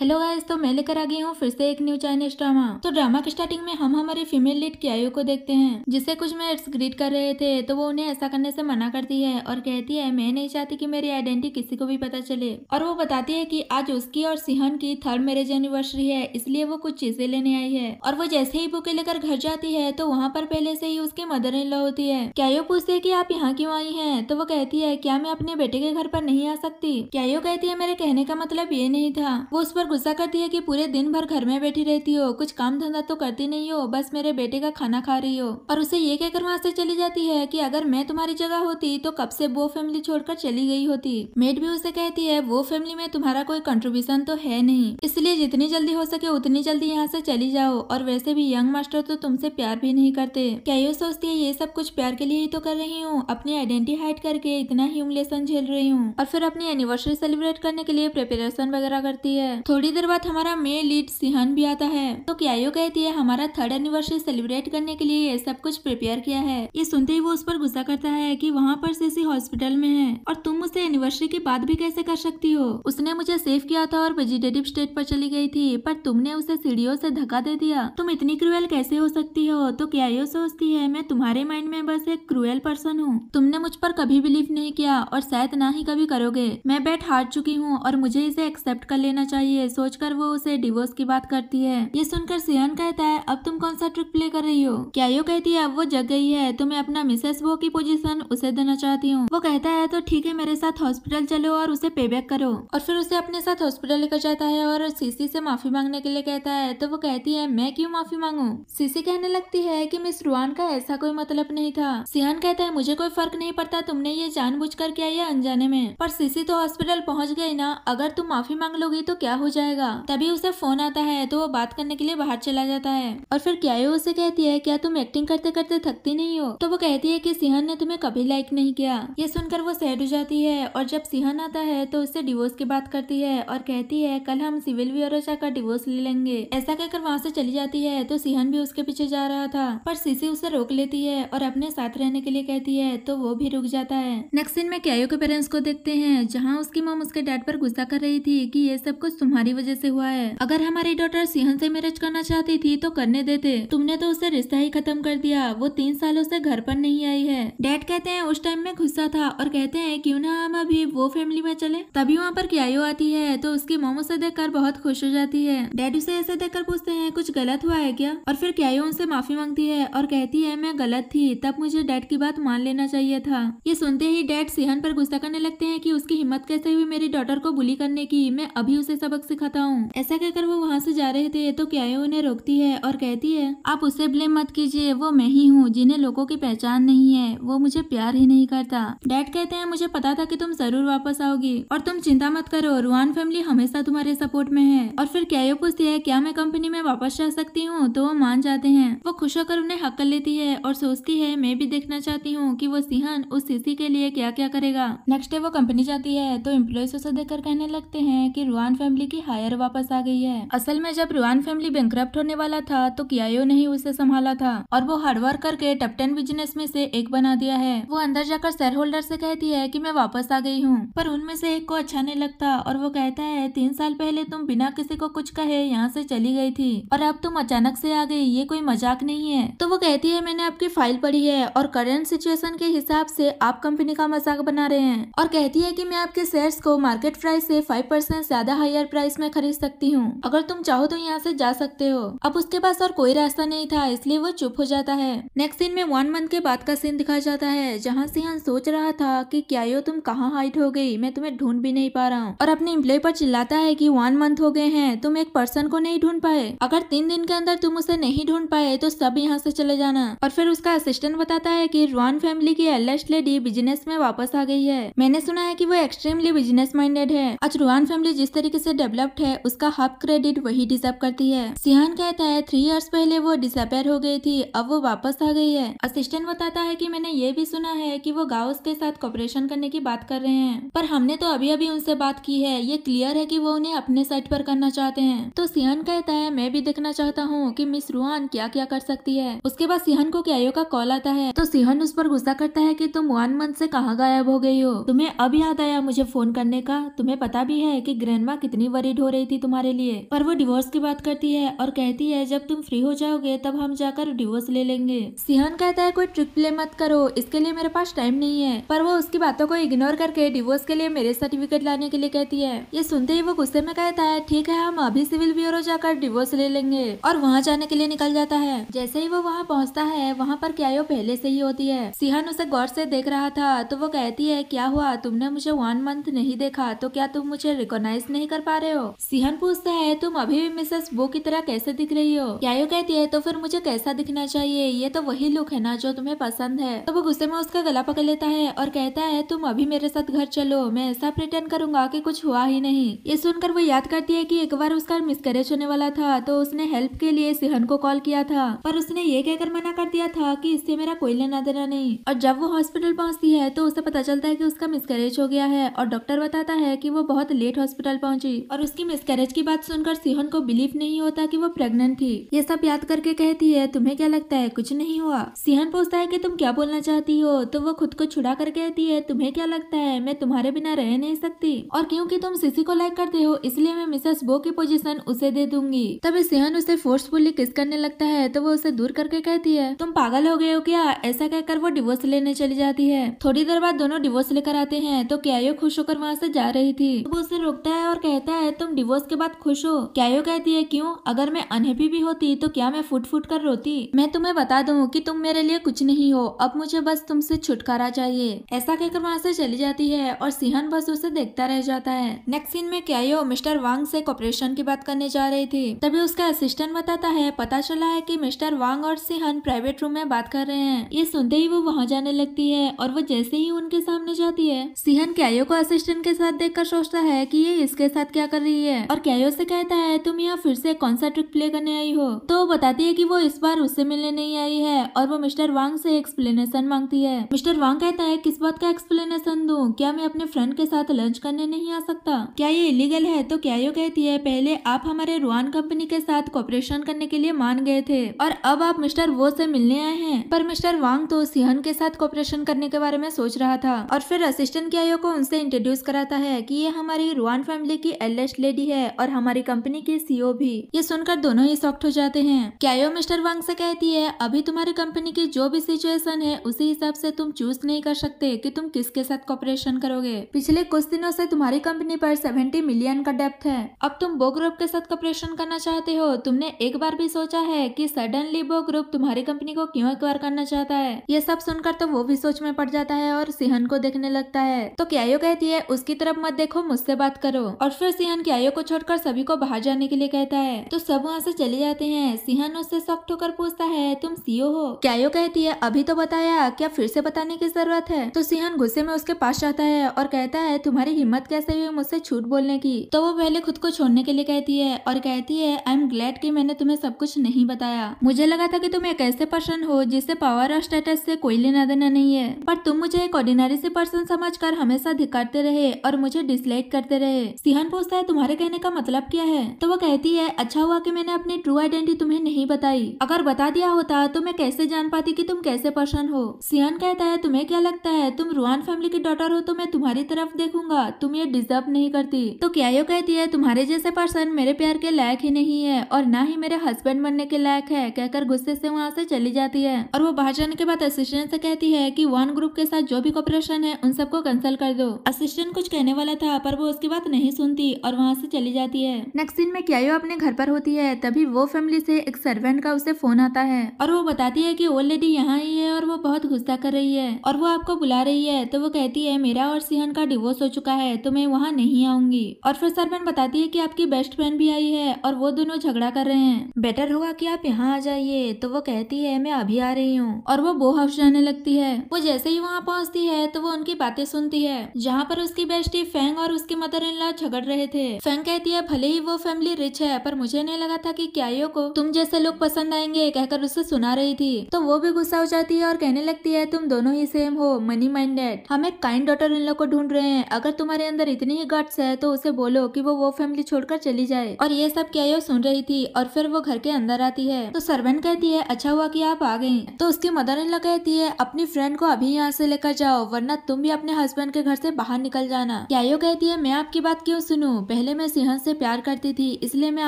Hello guys तो मैं लेकर आ गई हूँ फिर से एक न्यू चाइनीज ड्रामा तो ड्रामा के स्टार्टिंग में हम हमारे फीमेल लीड क्यायो को देखते हैं जिसे कुछ मेट्स ग्रीट कर रहे थे तो वो उन्हें ऐसा करने से मना करती है और कहती है मैं नहीं चाहती कि मेरी आइडेंटिटी किसी को भी पता चले और वो बताती है की आज उसकी और सिहन की थर्ड मैरिज एनिवर्सरी है इसलिए वो कुछ चीजें लेने आई है और वो जैसे ही बुके लेकर घर जाती है तो वहाँ पर पहले से ही उसकी मदर इन लॉ होती है क्यायो पूछते है की आप यहाँ क्यों आई है तो वो कहती है क्या मैं अपने बेटे के घर पर नहीं आ सकती क्यायो कहती है मेरे कहने का मतलब ये नहीं था वो उस पर गुस्सा करती है कि पूरे दिन भर घर में बैठी रहती हो कुछ काम धंधा तो करती नहीं हो बस मेरे बेटे का खाना खा रही हो और उसे ये कहकर वहाँ से चली जाती है कि अगर मैं तुम्हारी जगह होती तो कब से वो फैमिली छोड़कर चली गई होती मेड भी उसे कहती है वो फैमिली में तुम्हारा कोई कंट्रीब्यूशन तो है नहीं इसलिए जितनी जल्दी हो सके उतनी जल्दी यहाँ से चली जाओ और वैसे भी यंग मास्टर तो तुमसे प्यार भी नहीं करते क्या ये सोचती है ये सब कुछ प्यार के लिए ही तो कर रही हूँ अपनी आइडेंटिटी हाइड करके इतना ह्यूमलेशन झेल रही हूँ और फिर अपनी एनिवर्सरी सेलिब्रेट करने के लिए प्रिपेरेशन वगैरह करती है थोड़ी देर बाद हमारा मेल लीड सिहान भी आता है तो क्या यो कहती है हमारा थर्ड एनिवर्सरी सेलिब्रेट करने के लिए सब कुछ प्रिपेयर किया है ये सुनते ही वो उस पर गुस्सा करता है कि वहाँ पर सीसी हॉस्पिटल में है और तुम उसे एनिवर्सरी की बात भी कैसे कर सकती हो उसने मुझे सेव किया था और वेजिटेटिव स्टेट पर चली गई थी पर तुमने उसे सीढ़ियों से धक्का दे दिया तुम इतनी क्रुएल कैसे हो सकती हो तो क्या यो सोचती है मैं तुम्हारे माइंड में बस एक क्रुएल पर्सन हूँ तुमने मुझ पर कभी बिलीव नहीं किया और शायद ना ही कभी करोगे मैं बैठ हार चुकी हूँ और मुझे इसे एक्सेप्ट कर लेना चाहिए है सोचकर वो उसे डिवोर्स की बात करती है ये सुनकर सियान कहता है अब तुम कौन सा ट्रिक प्ले कर रही हो क्या यो कहती है अब वो जग गई है तो मैं अपना मिसेस वो की पोजीशन उसे देना चाहती हूँ वो कहता है तो ठीक है मेरे साथ हॉस्पिटल चलो और उसे पे बैक करो और फिर उसे अपने साथ हॉस्पिटल लेकर जाता है और सीसी से माफी मांगने के लिए कहता है तो वो कहती है मैं क्यूँ माफी मांगू सीसी कहने लगती है की मिस रुआन का ऐसा कोई मतलब नहीं था सियान कहता है मुझे कोई फर्क नहीं पड़ता तुमने ये जान किया या अनजाने में पर सीसी तो हॉस्पिटल पहुँच गयी ना अगर तुम माफी मांग लोगी तो क्या हो जाएगा तभी उसे फोन आता है तो वो बात करने के लिए बाहर चला जाता है और फिर क्या उसे कहती है क्या तुम एक्टिंग करते करते थकती नहीं हो तो वो कहती है की सिहन ने तुम्हें कभी लाइक नहीं किया ये सुनकर वो सैड हो जाती है और जब सिहन आता है तो उससे डिवोर्स की बात करती है और कहती है कल हम सिविल विरोचा अच्छा का डिवोर्स ले लेंगे ऐसा कहकर वहाँ से चली जाती है तो सिहन भी उसके पीछे जा रहा था पर सीसी उसे रोक लेती है और अपने साथ रहने के लिए कहती है तो वो भी रुक जाता है नेक्स्ट दिन में क्यायो के पेरेंट्स को देखते हैं जहाँ उसकी मोम उसके डैड पर गुस्सा कर रही थी कि ये सब कुछ तुम्हारे हमारी वजह से हुआ है अगर हमारी डॉटर सिंहन से मैरिज करना चाहती थी तो करने देते तुमने तो उससे रिश्ता ही खत्म कर दिया वो तीन सालों से घर पर नहीं आई है डैड कहते हैं उस टाइम में गुस्सा था और कहते हैं क्यों ना हम अभी वो फैमिली में चले तभी वहाँ पर क्यायो आती है तो उसकी मोमो ऐसी देख कर बहुत खुश हो जाती है डैड उसे ऐसे देख कर पूछते हैं कुछ गलत हुआ है क्या और फिर क्यायो उनसे माफी मांगती है और कहती है मैं गलत थी तब मुझे डैड की बात मान लेना चाहिए था ये सुनते ही डैड सिहन पर गुस्सा करने लगते हैं कि उसकी हिम्मत कैसे हुई मेरी डॉटर को बुली करने की मैं अभी उसे सबक सिखाता हूँ ऐसा कहकर वो वहाँ से जा रहे थे तो क्यायो उन्हें रोकती है और कहती है आप उसे ब्लेम मत कीजिए वो मैं ही हूँ जिन्हें लोगों की पहचान नहीं है वो मुझे प्यार ही नहीं करता डैड कहते हैं मुझे पता था कि तुम जरूर वापस आओगी और तुम चिंता मत करो रुआन फैमिली हमेशा तुम्हारे सपोर्ट में है और फिर क्या पूछती है क्या मैं कंपनी में वापस जा सकती हूँ तो वो मान जाते हैं वो खुश होकर उन्हें हक कर लेती है और सोचती है मैं भी देखना चाहती हूँ की वो सिहन उस सीसी के लिए क्या क्या करेगा नेक्स्ट डे वो कंपनी जाती है तो एम्प्लॉयज उसे देखकर कहने लगते है की रुआन फैमिली की हायर वापस आ गई है असल में जब रुआन फैमिली बैंक होने वाला था तो कियायो ने ही उसे संभाला था और वो हार्डवर्क करके टप टेन बिजनेस में से एक बना दिया है वो अंदर जाकर शेयर होल्डर से कहती है कि मैं वापस आ गई हूँ पर उनमें से एक को अच्छा नहीं लगता और वो कहता है तीन साल पहले तुम बिना किसी को कुछ कहे यहाँ ऐसी चली गयी थी और अब तुम अचानक ऐसी आ गयी ये कोई मजाक नहीं है तो वो कहती है मैंने आपकी फाइल पढ़ी है और करेंट सिचुएशन के हिसाब से आप कंपनी का मजाक बना रहे हैं और कहती है की मैं आपके शेयर को मार्केट प्राइस ऐसी फाइव ज्यादा हायर प्राइस प्राइस में खरीद सकती हूँ अगर तुम चाहो तो यहाँ से जा सकते हो अब उसके पास और कोई रास्ता नहीं था इसलिए वो चुप हो जाता है नेक्स्ट सीन में वन मंथ के बाद का सीन दिखाया जाता है जहाँ सिंहन सोच रहा था कि क्या यो तुम कहाँ हाइट हो गई मैं तुम्हें ढूंढ भी नहीं पा रहा हूँ और अपने इम्प्लॉय पर चिल्लाता है की वन मंथ हो गए हैं तुम एक पर्सन को नहीं ढूंढ पाए अगर तीन दिन के अंदर तुम उसे नहीं ढूंढ पाए तो सब यहाँ से चले जाना और फिर उसका असिस्टेंट बताता है कि रॉन फैमिली की एल्डेस्ट लेडी बिजनेस में वापस आ गई है मैंने सुना है कि वो एक्सट्रीमली बिजनेस माइंडेड है आज रुहान फैमिली जिस तरीके से डेवलप डेवलप्ड है उसका हाफ क्रेडिट वही डिजर्व करती है सिहान कहता है थ्री इयर्स पहले वो डिसअपेयर हो गई थी अब वो वापस आ गई है असिस्टेंट बताता है कि मैंने ये भी सुना है कि वो गाउस के साथ कॉपरेशन करने की बात कर रहे हैं पर हमने तो अभी अभी उनसे बात की है ये क्लियर है की वो उन्हें अपने साइड पर करना चाहते है तो सिहन कहता है मैं भी देखना चाहता हूँ की मिस रुआन क्या क्या कर सकती है उसके बाद सिहन को क्या का कॉल आता है तो सिहन उस पर गुस्सा करता है की तुम वन मंथ से कहाँ गायब हो गई हो तुम्हें अब याद आया मुझे फोन करने का तुम्हें पता भी है की ग्रैंडमा कितनी वरी वैलिड हो रही थी तुम्हारे लिए पर वो डिवोर्स की बात करती है और कहती है जब तुम फ्री हो जाओगे तब हम जाकर डिवोर्स ले लेंगे सिहान कहता है कोई ट्रिक प्ले मत करो इसके लिए मेरे पास टाइम नहीं है पर वो उसकी बातों को इग्नोर करके डिवोर्स के लिए मेरे सर्टिफिकेट लाने के लिए कहती है ये सुनते ही वो गुस्से में कहता है ठीक है हम अभी सिविल ब्यूरो जाकर डिवोर्स ले लेंगे और वहाँ जाने के लिए निकल जाता है जैसे ही वो वहाँ पहुँचता है वहाँ पर क्या पहले से ही होती है सिहान उसे गौर से देख रहा था तो वो कहती है क्या हुआ तुमने मुझे वन मंथ नहीं देखा तो क्या तुम मुझे रिकॉग्नाइज नहीं कर पा रहे रहे हो सिहन पूछता है तुम अभी भी मिसेस वो की तरह कैसे दिख रही हो क्यायो कहती है तो फिर मुझे कैसा दिखना चाहिए ये तो वही लुक है ना जो तुम्हें पसंद है तो वो गुस्से में उसका गला पकड़ लेता है और कहता है तुम अभी मेरे साथ घर चलो मैं ऐसा प्रिटेंड करूंगा की कुछ हुआ ही नहीं ये सुनकर वो याद करती है की एक बार उसका मिसकैरेज होने वाला था तो उसने हेल्प के लिए सिहन को कॉल किया था पर उसने ये कहकर मना कर दिया था की इससे मेरा कोई लेना देना नहीं और जब वो हॉस्पिटल पहुँचती है तो उसे पता चलता है की उसका मिसकैरेज हो गया है और डॉक्टर बताता है कि वो बहुत लेट हॉस्पिटल पहुंची और और उसकी मिसकैरेज की बात सुनकर सिहन को बिलीव नहीं होता कि वो प्रेग्नेंट थी ये सब याद करके कहती है तुम्हें क्या लगता है कुछ नहीं हुआ सिहन पूछता है कि तुम क्या बोलना चाहती हो तो वो खुद को छुड़ा कर कहती है तुम्हें क्या लगता है मैं तुम्हारे बिना रह नहीं सकती और क्योंकि तुम सिसी को लाइक करते हो इसलिए मैं मिसेस बो की पोजिशन उसे दे दूंगी तभी सिहन उसे फोर्सफुली किस करने लगता है तो वो उसे दूर करके कहती है तुम पागल हो गए हो क्या ऐसा कहकर वो डिवोर्स लेने चली जाती है थोड़ी देर बाद दोनों डिवोर्स लेकर आते हैं तो क्या खुश होकर वहाँ से जा रही थी तो वो उसे रोकता है और कहता है है तुम डिवोर्स के बाद खुश हो क्यायो कहती है क्यों अगर मैं अनहेपी भी होती तो क्या मैं फुट फुट कर रोती मैं तुम्हें बता दूँ कि तुम मेरे लिए कुछ नहीं हो अब मुझे बस तुमसे छुटकारा चाहिए ऐसा कहकर वहाँ से चली जाती है और सिहन बस उसे देखता रह जाता है नेक्स्ट सीन में क्या मिस्टर वांग से कॉपरेशन की बात करने जा रही थी तभी उसका असिस्टेंट बताता है पता चला है की मिस्टर वांग और सिहन प्राइवेट रूम में बात कर रहे हैं ये सुनते ही वो वहाँ जाने लगती है और वो जैसे ही उनके सामने जाती है सिहन क्यायो को असिस्टेंट के साथ देखकर सोचता है की ये इसके साथ क्या कर कर रही है और कैयो से कहता है तुम यहाँ फिर से कौन सा ट्रिक प्ले करने आई हो तो वो बताती है की वो इस बार उससे मिलने नहीं आई है और वो मिस्टर वांग से एक्सप्लेनेशन मांगती है मिस्टर वांग कहता है किस बात का एक्सप्लेनेशन दू क्या मैं अपने फ्रेंड के साथ लंच करने नहीं आ सकता क्या ये इलीगल है तो क्या कहती है पहले आप हमारे रुआन कंपनी के साथ कॉपरेशन करने के लिए मान गए थे और अब आप मिस्टर वो से मिलने आए हैं पर मिस्टर वांग तो सिहन के साथ कॉपरेशन करने के बारे में सोच रहा था और फिर असिस्टेंट क्या को उनसे इंट्रोड्यूस कराता है की ये हमारी रुआन फैमिली की एल फर्स्ट लेडी है और हमारी कंपनी की सीईओ भी ये सुनकर दोनों ही सॉफ्ट हो जाते हैं क्यायो मिस्टर वांग से कहती है अभी तुम्हारी कंपनी की जो भी सिचुएशन है उसी हिसाब से तुम चूज नहीं कर सकते कि तुम किसके साथ कॉपरेशन करोगे पिछले कुछ दिनों से तुम्हारी कंपनी पर सेवेंटी मिलियन का डेप्थ है अब तुम बो ग्रुप के साथ कॉपरेशन करना चाहते हो तुमने एक बार भी सोचा है की सडनली वो ग्रुप तुम्हारी कंपनी को क्यों एक करना चाहता है ये सब सुनकर तो वो भी सोच में पड़ जाता है और सिहन को देखने लगता है तो क्यायो कहती है उसकी तरफ मत देखो मुझसे बात करो और फिर सिहन उनकी आयो को छोड़कर सभी को बाहर जाने के लिए कहता है तो सब वहाँ से चले जाते हैं सिहन उससे सख्त होकर पूछता है तुम सीओ हो क्यायो कहती है अभी तो बताया क्या फिर से बताने की जरूरत है तो सिहन गुस्से में उसके पास जाता है और कहता है तुम्हारी हिम्मत कैसे हुई मुझसे छूट बोलने की तो वो पहले खुद को छोड़ने के लिए कहती है और कहती है आई एम ग्लैड की मैंने तुम्हें सब कुछ नहीं बताया मुझे लगा था की तुम एक ऐसे पर्सन हो जिससे पावर और स्टेटस ऐसी कोई लेना देना नहीं है पर तुम मुझे एक ऑर्डिनरी ऐसी पर्सन समझ कर हमेशा धिकारते रहे और मुझे डिसलाइक करते रहे सिहन पूछता है तुम्हारे कहने का मतलब क्या है तो वो कहती है अच्छा हुआ कि मैंने अपनी ट्रू आइडेंटिटी तुम्हें नहीं बताई अगर बता दिया होता तो मैं कैसे जान पाती कि तुम कैसे पर्सन हो सियान कहता है तुम्हें क्या लगता है तुम रुआन फैमिली की डॉटर हो तो मैं तुम्हारी तरफ देखूंगा तुम ये डिजर्व नहीं करती तो क्या यो कहती है तुम्हारे जैसे पर्सन मेरे प्यार के लायक ही नहीं है और न ही मेरे हस्बैंड बनने के लायक है कहकर गुस्से ऐसी वहाँ ऐसी चली जाती है और वो बाहर जाने के बाद असिस्टेंट ऐसी कहती है की वन ग्रुप के साथ जो भी कॉपरेशन है उन सबको कंसल्ट कर दो असिस्टेंट कुछ कहने वाला था पर वो उसकी बात नहीं सुनती और वहाँ से चली जाती है नेक्स्ट दिन में क्या अपने घर पर होती है तभी वो फैमिली से एक सर्वेंट का उसे फोन आता है और वो बताती है की ओल्ड लेडी यहाँ ही है और वो बहुत गुस्सा कर रही है और वो आपको बुला रही है तो वो कहती है मेरा और सिहन का डिवोर्स हो चुका है तो मैं वहाँ नहीं आऊंगी और फिर सर्वेंट बताती है की आपकी बेस्ट फ्रेंड भी आई है और वो दोनों झगड़ा कर रहे हैं बेटर होगा की आप यहाँ आ जाइए तो वो कहती है मैं अभी आ रही हूँ और वो बो हाउस जाने लगती है वो जैसे ही वहाँ पहुँचती है तो वो उनकी बातें सुनती है जहाँ पर उसकी बेस्टी फैंग और उसके मदर इन लॉ झगड़ रहे थे थे फैंग कहती है भले ही वो फैमिली रिच है पर मुझे नहीं लगा था कि क्यायो को तुम जैसे लोग पसंद आएंगे कहकर उसे सुना रही थी तो वो भी गुस्सा हो जाती है और कहने लगती है तुम दोनों ही सेम हो मनी माइंडेड हम एक काइंड डॉटर इन लोग को ढूंढ रहे हैं अगर तुम्हारे अंदर इतनी ही गट्स है तो उसे बोलो कि वो वो फैमिली छोड़कर चली जाए और ये सब क्यायो सुन रही थी और फिर वो घर के अंदर आती है तो सर्वेंट कहती है अच्छा हुआ की आप आ गई तो उसकी मदर इन लोग कहती है अपनी फ्रेंड को अभी यहाँ से लेकर जाओ वरना तुम भी अपने हस्बैंड के घर से बाहर निकल जाना क्यायो कहती है मैं आपकी बात क्यों सुनूं पहले मैं सिंहन से प्यार करती थी इसलिए मैं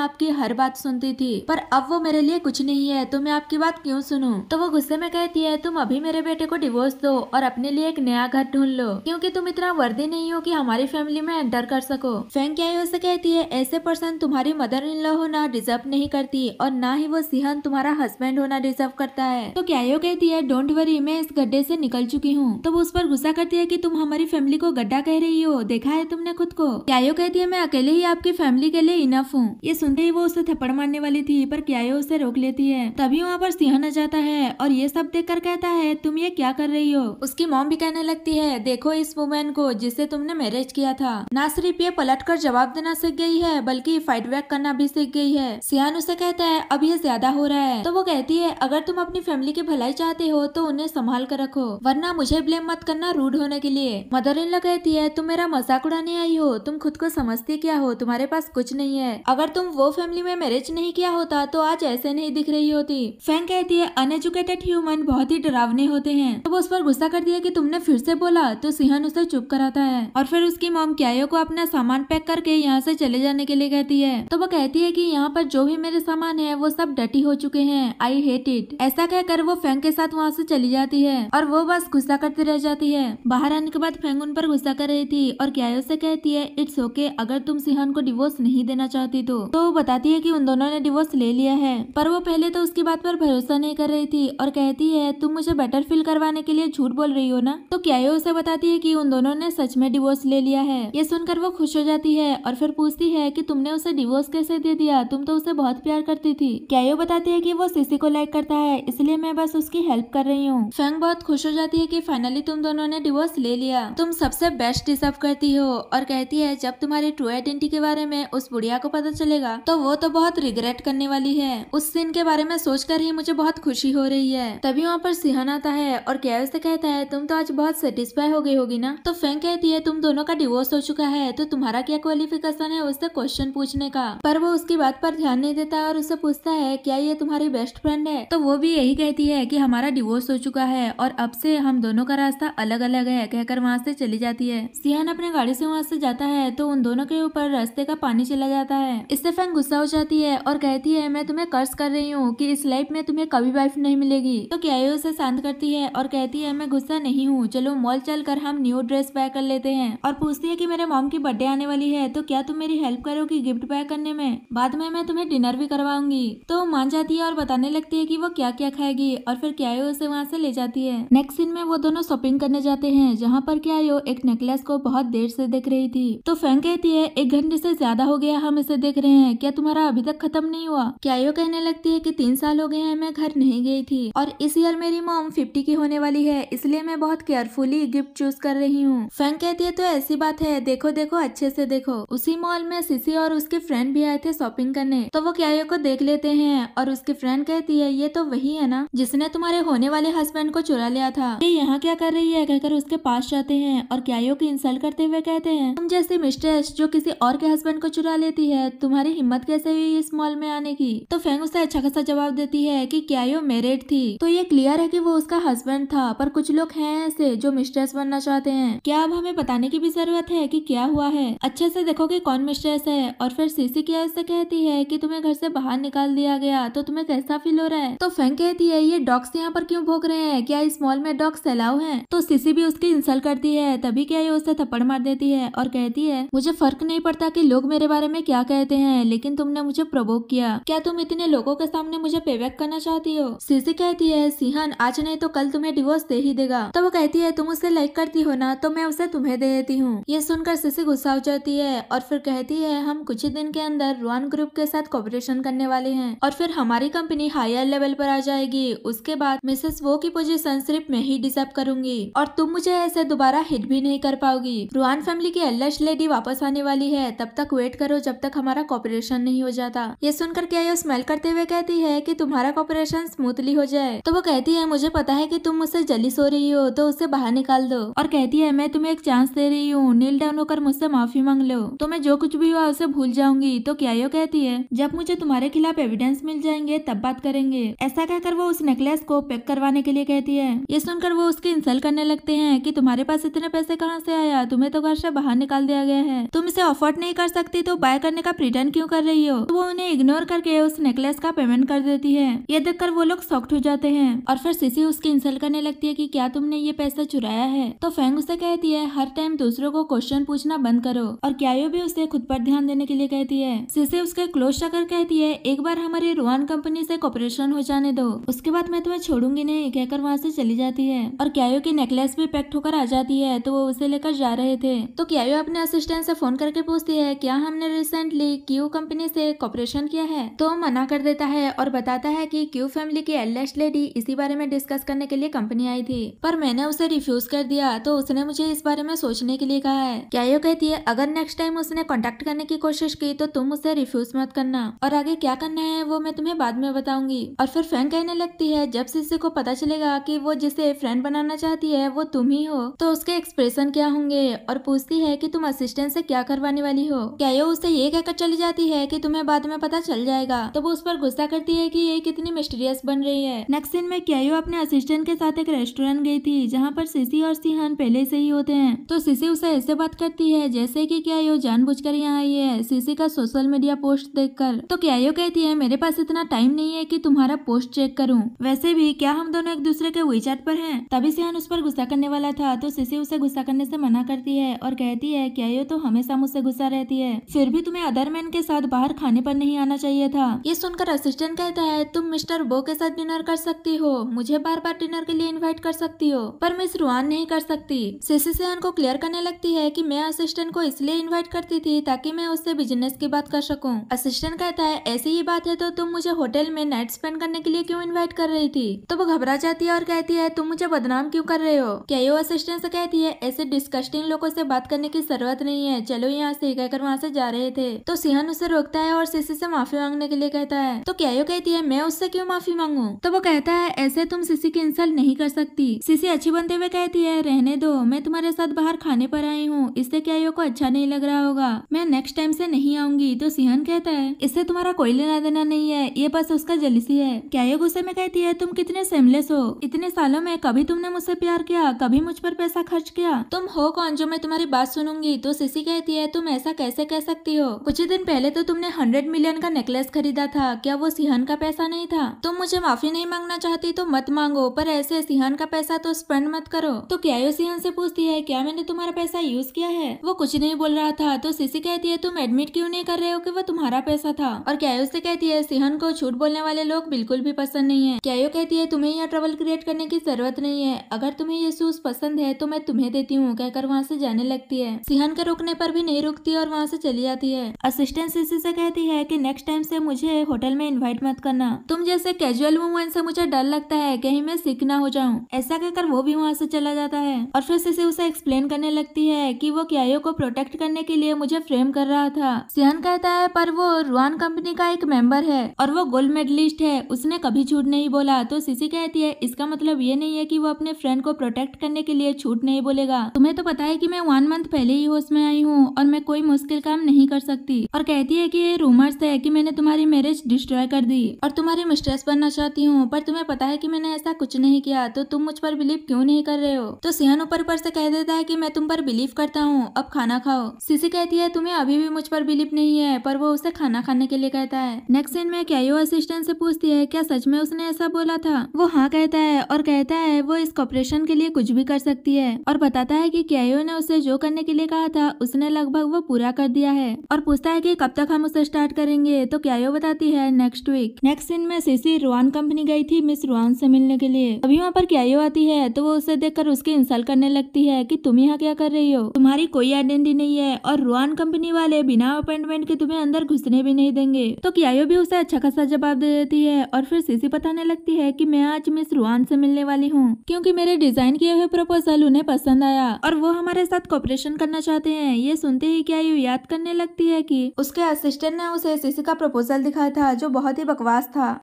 आपकी हर बात सुनती थी पर अब वो मेरे लिए कुछ नहीं है तो मैं आपकी बात क्यों सुनूं तो वो गुस्से में कहती है तुम अभी मेरे बेटे को डिवोर्स दो और अपने लिए एक नया घर ढूंढ लो क्योंकि तुम इतना वर्दी नहीं हो कि हमारी फैमिली में एंटर कर सको फैंक क्या उसे कहती है ऐसे पर्सन तुम्हारी मदर इन लॉ होना डिजर्व नहीं करती और ना ही वो सिंहन तुम्हारा हस्बैंड होना डिजर्व करता है तो क्या कहती है डोंट वरी मैं इस गड्ढे से निकल चुकी हूँ तो उस पर गुस्सा करती है कि तुम हमारी फैमिली को गड्ढा कह रही हो देखा है तुमने खुद को क्या कहती है मैं अकेले ही आपकी फैमिली के लिए इनफ हूँ ये सुनते ही वो उसे थप्पड़ मारने वाली थी पर क्या उसे रोक लेती है तभी वहाँ पर सिंह आ जाता है और ये सब देख कर कहता है तुम ये क्या कर रही हो उसकी मॉम भी कहने लगती है देखो इस वुमेन को जिससे तुमने मैरिज किया था न सिर्फ ये पलट कर जवाब देना सीख गई है बल्कि फाइट बैक करना भी सीख गई है सियान उसे कहता है अब ये ज्यादा हो रहा है तो वो कहती है अगर तुम अपनी फैमिली की भलाई चाहते हो तो उन्हें संभाल कर रखो वरना मुझे ब्लेम मत करना रूड होने के लिए मदर इन कहती है तुम मेरा मजाक उड़ाने आई हो तुम खुद को समझती क्या हो तुम्हारे पास कुछ नहीं है अगर तुम वो फैमिली में मैरिज नहीं किया होता तो आज ऐसे नहीं दिख रही होती फैंग कहती है अनएजुकेटेड ह्यूमन बहुत ही डरावने होते हैं तो वो उस पर गुस्सा कर दिया की तुमने फिर से बोला तो सिहन उसे चुप कराता है और फिर उसकी मोम क्यायो को अपना सामान पैक करके यहाँ ऐसी चले जाने के लिए कहती है तो वो कहती है की यहाँ पर जो भी मेरे सामान है वो सब डटी हो चुके हैं आई हेट इट ऐसा कहकर वो फैंग के साथ वहाँ ऐसी चली जाती है और वो बस गुस्सा करती रह जाती है बाहर आने के बाद फैंग उन पर गुस्सा कर रही थी और क्यायो से कहती है इट्स ओके okay, अगर तुम तुम सिहन को डिवोर्स नहीं देना चाहती तो तो वो बताती है कि उन दोनों ने डिवोर्स ले लिया है पर वो पहले तो उसकी बात पर भरोसा नहीं कर रही थी और कहती है तुम मुझे बेटर फील करवाने के लिए झूठ बोल रही हो ना तो क्या उसे बताती है कि उन दोनों ने सच में डिवोर्स ले लिया है ये सुनकर वो खुश हो जाती है और फिर पूछती है कि तुमने उसे डिवोर्स कैसे दे दिया तुम तो उसे बहुत प्यार करती थी क्या बताती है कि वो सीसी को लाइक करता है इसलिए मैं बस उसकी हेल्प कर रही हूँ फैंग बहुत खुश हो जाती है की फाइनली तुम दोनों ने डिवोर्स ले लिया तुम सबसे बेस्ट डिजर्व करती हो और कहती है जब तुम्हारी ट्रू आइडेंटिटी के बारे में उस बुढ़िया को पता चलेगा तो वो तो बहुत रिग्रेट करने वाली है उस सीन के बारे में सोचकर ही मुझे बहुत खुशी हो रही है तभी वहाँ पर सिहन आता है और कैव से कहता है तुम तो आज बहुत सेटिस्फाई हो गई होगी ना तो फेंक कहती है तुम दोनों का डिवोर्स हो चुका है तो तुम्हारा क्या क्वालिफिकेशन है उससे क्वेश्चन पूछने का पर वो उसकी बात पर ध्यान नहीं देता और उससे पूछता है क्या ये तुम्हारी बेस्ट फ्रेंड है तो वो भी यही कहती है की हमारा डिवोर्स हो चुका है और अब से हम दोनों का रास्ता अलग अलग है कहकर वहाँ से चली जाती है सिहन अपने गाड़ी से वहाँ से जाता है तो उन दोनों के ऊपर रास्ते का पानी चला जाता है स्टेफन गुस्सा हो जाती है और कहती है मैं तुम्हें कर्ज कर रही हूँ कि इस लाइफ में तुम्हें कभी वाइफ नहीं मिलेगी तो क्या उसे शांत करती है और कहती है मैं गुस्सा नहीं हूँ चलो मॉल चल कर हम न्यू ड्रेस बाय कर लेते हैं और पूछती है की मेरे मॉम की बर्थडे आने वाली है तो क्या तुम मेरी हेल्प करोगी गिफ्ट बाय करने में बाद में मैं तुम्हें डिनर भी करवाऊंगी तो मान जाती है और बताने लगती है की वो क्या क्या खाएगी और फिर क्यायो उसे वहाँ से ले जाती है नेक्स्ट सीन में वो दोनों शॉपिंग करने जाते हैं जहाँ पर यो एक नेकलेस को बहुत देर से देख रही थी तो फैंक कहती है एक घंटे से ज्यादा हो गया हम इसे देख रहे हैं क्या तुम्हारा अभी तक खत्म नहीं हुआ क्या यो कहने लगती है कि तीन साल हो गए हैं मैं घर नहीं गई थी और इस ईयर मेरी मोम फिफ्टी की होने वाली है इसलिए मैं बहुत केयरफुली गिफ्ट चूज कर रही हूँ फैंक कहती है तो ऐसी बात है देखो देखो अच्छे से देखो उसी मॉल में सिसी और उसके फ्रेंड भी आए थे शॉपिंग करने तो वो क्यायो को देख लेते हैं और उसकी फ्रेंड कहती है ये तो वही है ना जिसने तुम्हारे होने वाले हस्बैंड को चुरा लिया था ये यहाँ क्या कर रही है कहकर उसके पास जाते हैं और क्यायो की इंसल्ट करते हुए कहते हैं तुम जैसे मिस्टर्स जो किसी और के हस्बैंड को चुरा लेती है तुम्हारी हिम्मत कैसे हुई इस मॉल में आने की तो फेंग उसे अच्छा खासा जवाब देती है कि क्या यो मेरिड थी तो ये क्लियर है कि वो उसका हस्बैंड था पर कुछ लोग हैं ऐसे जो मिस्ट्रेस बनना चाहते हैं क्या अब हमें बताने की भी जरूरत है की क्या हुआ है अच्छे से देखो की कौन मिस्ट्रेस है और फिर सीसी क्या उससे कहती है की तुम्हें घर से बाहर निकाल दिया गया तो तुम्हें कैसा फील हो रहा है तो फेंग कहती है ये डॉग्स यहाँ पर क्यों भोग रहे हैं क्या इस मॉल में डॉग्स अलाउ है तो सीसी भी उसकी इंसल्ट करती है तभी क्या ये उससे थप्पड़ मार देती है और कहती है मुझे फर्क नहीं नहीं पड़ता कि लोग मेरे बारे में क्या कहते हैं लेकिन तुमने मुझे प्रवोक किया क्या तुम इतने लोगों के सामने मुझे पेबैक करना चाहती हो सीसी कहती है सिहन आज नहीं तो कल तुम्हें डिवोर्स दे ही देगा तो वो कहती है तुम उसे लाइक करती हो ना तो मैं उसे तुम्हें दे देती हूँ ये सुनकर सीसी गुस्सा हो जाती है और फिर कहती है हम कुछ ही दिन के अंदर रोहन ग्रुप के साथ कॉपरेशन करने वाले हैं और फिर हमारी कंपनी हायर लेवल पर आ जाएगी उसके बाद मिसेस वो की पोजीशन सिर्फ मैं ही डिजर्व करूंगी और तुम मुझे ऐसे दोबारा हिट भी नहीं कर पाओगी रोहन फैमिली की एल्लश लेडी वापस आने वाली वाली है तब तक वेट करो जब तक हमारा कॉपरेशन नहीं हो जाता ये सुनकर क्या यो स्मेल करते हुए कहती है की तुम्हारा कॉपरेशन स्मूथली हो जाए तो वो कहती है मुझे पता है की तुम मुझसे जल्दी सो रही हो तो उसे बाहर निकाल दो और कहती है मैं तुम्हें एक चांस दे रही हूँ नील डाउन होकर मुझसे माफी मांग लो तो मैं जो कुछ भी हुआ उसे भूल जाऊंगी तो क्या यो कहती है जब मुझे तुम्हारे खिलाफ एविडेंस मिल जाएंगे तब बात करेंगे ऐसा कहकर वो उस नेकलेस को पैक करवाने के लिए कहती है ये सुनकर वो उसकी इंसल्ट करने लगते हैं कि तुम्हारे पास इतने पैसे कहाँ से आया तुम्हें तो घर से बाहर निकाल दिया गया है तुम इसे अफोर्ड नहीं कर सकती तो बाय करने का प्रिटर्न क्यों कर रही हो तो वो उन्हें इग्नोर करके उस नेकलेस का पेमेंट कर देती है ये देखकर वो लोग सॉक्ट हो जाते हैं और फिर सिसी उसकी इंसल्ट करने लगती है की क्या तुमने ये पैसा चुराया है तो फेंग उसे कहती है हर टाइम दूसरों को क्वेश्चन पूछना बंद करो और क्यायो भी उसे खुद पर ध्यान देने के लिए कहती है सिसी उसके क्लोज चकर कहती है एक बार हमारी रोहन कंपनी ऐसी कॉपरेशन हो जाने दो उसके बाद मैं तुम्हें छोड़ूंगी नहीं कहकर वहाँ ऐसी चली जाती है और क्यायो की नेकलेस भी पैक्ट होकर आ जाती है तो वो उसे लेकर जा रहे थे तो क्या अपने असिस्टेंट से फोन करके पूछती है क्या हमने रिसेंटली क्यू कंपनी से कॉपरेशन किया है तो मना कर देता है और बताता है कि क्यू फैमिली की एल्डेस्ट लेडी इसी बारे में डिस्कस करने के लिए कंपनी आई थी पर मैंने उसे रिफ्यूज कर दिया तो उसने मुझे इस बारे में सोचने के लिए कहा है क्या यो कहती है अगर नेक्स्ट टाइम उसने कॉन्टेक्ट करने की कोशिश की तो तुम उसे रिफ्यूज मत करना और आगे क्या करना है वो मैं तुम्हें बाद में बताऊंगी और फिर फैंग कहने लगती है जब सिसी को पता चलेगा की वो जिसे फ्रेंड बनाना चाहती है वो तुम ही हो तो उसके एक्सप्रेशन क्या होंगे और पूछती है कि तुम असिस्टेंट से क्या करवाने करवाने वाली हो क्या उससे ये कहकर चली जाती है कि तुम्हें बाद में पता चल जाएगा तब उस पर गुस्सा करती है कि ये कितनी मिस्टीरियस बन रही है नेक्स्ट दिन में कैयो अपने असिस्टेंट के साथ एक रेस्टोरेंट गई थी जहाँ पर सिसी और सिहान पहले से ही होते हैं तो सिसी उसे ऐसे बात करती है जैसे की क्या यो जान बुझ कर यहाँ आई है सिसी का सोशल मीडिया पोस्ट देखकर तो क्या यो कहती है मेरे पास इतना टाइम नहीं है कि तुम्हारा पोस्ट चेक करूं वैसे भी क्या हम दोनों एक दूसरे के वीचैट पर हैं तभी सिहान उस पर गुस्सा करने वाला था तो सिसी उसे गुस्सा करने से मना करती है और कहती है क्या यो तो हमेशा मुझसे गुस्सा रहती है फिर भी तुम्हें अदर मैन के साथ बाहर खाने पर नहीं आना चाहिए था ये सुनकर असिस्टेंट कहता है तुम मिस्टर बो के साथ डिनर कर सकती हो मुझे बार बार डिनर के लिए इनवाइट कर सकती हो पर मिस रुआन नहीं कर सकती सीसी सेहन को क्लियर करने लगती है कि मैं असिस्टेंट को इसलिए इनवाइट करती थी ताकि मैं उससे बिजनेस की बात कर सकूं। असिस्टेंट कहता है ऐसी ही बात है तो तुम मुझे होटल में नाइट स्पेंड करने के लिए क्यों इन्वाइट कर रही थी तो वो घबरा जाती है और कहती है तुम मुझे बदनाम क्यों कर रहे हो क्या यो असिस्टेंट से कहती है ऐसे डिस्कस्टिंग लोगों से बात करने की जरूरत नहीं है चलो यहाँ अनाज देखा कहकर वहाँ से जा रहे थे तो सिहन उसे रोकता है और सिसी से माफी मांगने के लिए कहता है तो क्या यो कहती है मैं उससे क्यों माफी मांगू तो वो कहता है ऐसे तुम सिसी की इंसल्ट नहीं कर सकती सिसी अच्छी बनते हुए कहती है रहने दो मैं तुम्हारे साथ बाहर खाने पर आई हूँ इससे क्या यो को अच्छा नहीं लग रहा होगा मैं नेक्स्ट टाइम ऐसी नहीं आऊंगी तो सिहन कहता है इससे तुम्हारा कोई लेना देना नहीं है ये बस उसका जलसी है क्या गुस्से में कहती है तुम कितने सेमलेस हो इतने सालों में कभी तुमने मुझसे प्यार किया कभी मुझ पर पैसा खर्च किया तुम हो कौन जो मैं तुम्हारी बात सुनूंगी तो सिसी कहती है तुम तुम ऐसा कैसे कह सकती हो कुछ ही दिन पहले तो तुमने हंड्रेड मिलियन का नेकलेस खरीदा था क्या वो सिहन का पैसा नहीं था तुम मुझे माफी नहीं मांगना चाहती तो मत मांगो पर ऐसे सिहन का पैसा तो स्पेंड मत करो तो क्या यो सिहन से पूछती है क्या मैंने तुम्हारा पैसा यूज किया है वो कुछ नहीं बोल रहा था तो सीसी कहती है तुम एडमिट क्यों नहीं कर रहे हो कि वो तुम्हारा पैसा था और क्या से कहती है सिहन को छूट बोलने वाले लोग बिल्कुल भी पसंद नहीं है क्या कहती है तुम्हें यहाँ ट्रबल क्रिएट करने की जरूरत नहीं है अगर तुम्हें ये शूज पसंद है तो मैं तुम्हें देती हूँ कहकर वहाँ से जाने लगती है सिहन के रोकने पर भी नहीं रुकती रुकती और वहाँ से चली जाती है असिस्टेंट सीसी से कहती है कि नेक्स्ट टाइम से मुझे होटल में इनवाइट मत करना तुम जैसे कैजुअल मूवमेंट से मुझे डर लगता है कहीं मैं सिक ना हो जाऊँ ऐसा कहकर वो भी वहाँ से चला जाता है और फिर सीसी उसे एक्सप्लेन करने लगती है की वो क्या को प्रोटेक्ट करने के लिए मुझे फ्रेम कर रहा था सियान कहता है पर वो रुआन कंपनी का एक मेंबर है और वो गोल्ड मेडलिस्ट है उसने कभी झूठ नहीं बोला तो सीसी कहती है इसका मतलब ये नहीं है कि वो अपने फ्रेंड को प्रोटेक्ट करने के लिए झूठ नहीं बोलेगा तुम्हें तो पता है कि मैं वन मंथ पहले ही होश में आई हूँ और मैं कोई मुश्किल काम नहीं कर सकती और कहती है की ये रूमर्स है की मैंने तुम्हारी मैरिज डिस्ट्रॉय कर दी और तुम्हारी मिस्ट्रेस बनना चाहती हूँ पर तुम्हें पता है की मैंने ऐसा कुछ नहीं किया तो तुम मुझ पर बिलीव क्यों नहीं कर रहे हो तो सियान ऊपर ऊपर से कह देता है की मैं तुम पर बिलीव करता हूँ अब खाना खाओ सीसी कहती है तुम्हें अभी भी मुझ पर बिलीव नहीं है पर वो उसे खाना खाने के लिए कहता है नेक्स्ट सीन में कैयो असिस्टेंट से पूछती है क्या सच में उसने ऐसा बोला था वो हाँ कहता है और कहता है वो इस कॉपरेशन के लिए कुछ भी कर सकती है और बताता है की क्या ने उसे जो करने के लिए कहा था उसने लगभग लगभग वो पूरा कर दिया है और पूछता है की कब तक हम उसे स्टार्ट करेंगे तो क्या बताती है नेक्स्ट वीक नेक्स्ट दिन में सीसी रुआन कंपनी गई थी मिस रुआन से मिलने के लिए अभी वहाँ पर क्या आती है तो वो उसे देख कर उसकी इंसल्ट करने लगती है की तुम यहाँ क्या कर रही हो तुम्हारी कोई आइडेंटिटी नहीं है और रुआन कंपनी वाले बिना अपॉइंटमेंट के तुम्हें अंदर घुसने भी नहीं देंगे तो क्या भी उसे अच्छा खासा जवाब दे देती है और फिर सीसी बताने लगती है की मैं आज मिस रुआन से मिलने वाली हूँ क्यूँकी मेरे डिजाइन किए हुए प्रपोजल उन्हें पसंद आया और वो हमारे साथ कॉपरेशन करना चाहते हैं ये सुनते ही क्या यू याद करने लगती है कि उसके असिस्टेंट ने उसे सीसी का प्रपोजल दिखाया था जो बहुत ही बकवास था